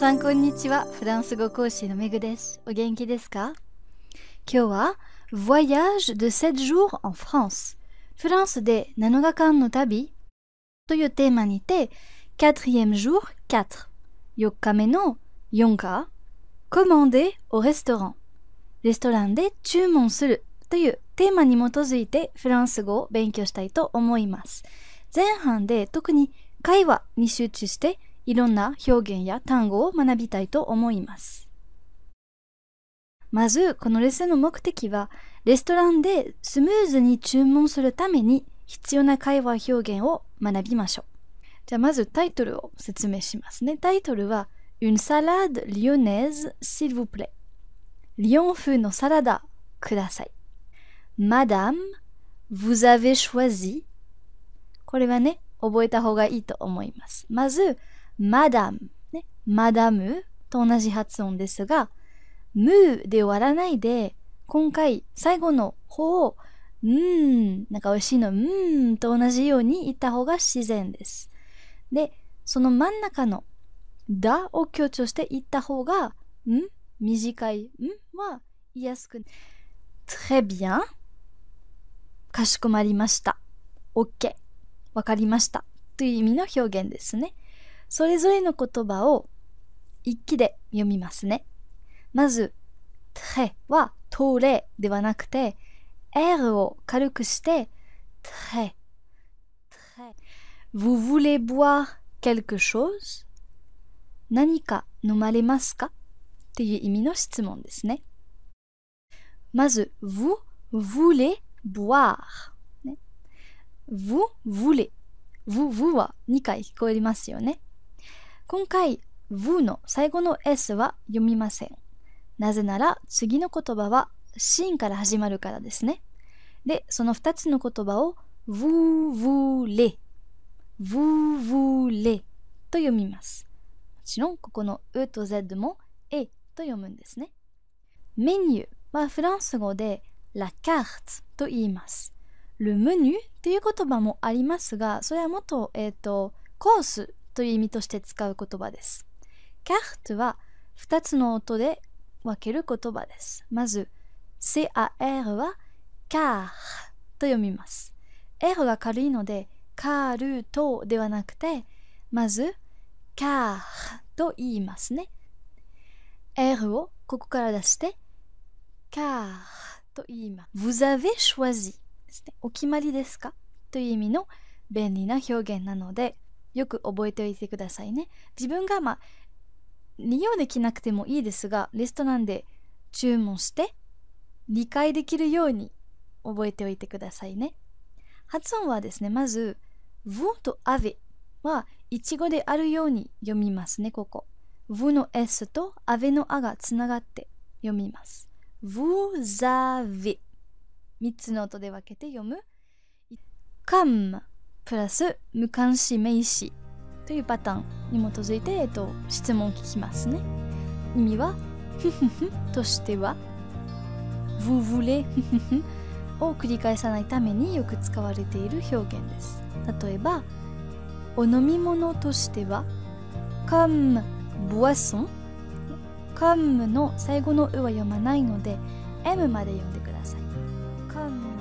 さんこんにちはフランス語講師のめぐですお元気ですか今日は Voyage de 7 jours en France フランスで7日間の旅というテーマにて4 e jour 4 4日目の4日 commander au restaurant レストランで注文するというテーマに基づいてフランス語を勉強したいと思います前半で特に会話に集中していろんな表現や単語を学びたいと思います。まず、このレッスンの目的は、レストランでスムーズに注文するために必要な会話表現を学びましょう。じゃあ、まずタイトルを説明しますね。タイトルは、Une salade lyonnaise, s'il vous plaît. リオン風のサラダください。Madame, vous avez choisi これはね、覚えた方がいいと思います。まず、マダム、ね、マダムと同じ発音ですが、ムーで終わらないで、今回最後の方を、うーん、なんか美味しいの、うーんと同じように言った方が自然です。で、その真ん中の、だを強調して言った方が、ん短い、んは言いやすく。très bien かしこまりました。OK わかりました。という意味の表現ですね。それぞれの言葉を一気で読みますね。まず、tre は通れではなくて、r を軽くして、très, très. Vous voulez boire quelque chose? 何か飲まれますかっていう意味の質問ですね。まず、vous voulez boire、ね。vous voulez。vous, vous は2回聞こえますよね。今回、v の最後の s は読みません。なぜなら次の言葉はシーンから始まるからですね。で、その2つの言葉を v o u voulez, v o u v o u l e と読みます。もちろん、ここの U と z も e と読むんですね。メニューはフランス語で la carte と言います。le menu という言葉もありますが、それはもっと、えっ、ー、と、コースという意味として使う言葉です。カートは2つの音で分ける言葉です。まず、CAR はカーと読みます。R が軽いので、カールとではなくて、まず、カーと言いますね。R をここから出して、カーと言います。Vous avez choisi ですね。お決まりですかという意味の便利な表現なので、よく覚えておいてくださいね。自分がまあ、利用できなくてもいいですが、レストランで注文して、理解できるように覚えておいてくださいね。発音はですね、まず、v と a v は、いちごであるように読みますね、ここ。v の s と a v の a がつながって読みます。v ザ」「u s 3つの音で分けて読む。カム」プラス無関心名詞というパターンに基づいて、えっと、質問を聞きますね。意味は、ふふふとしては、v o u を繰り返さないためによく使われている表現です。例えば、お飲み物としては、カム、ボアソン。カムの最後の「う」は読まないので M まで読んでください。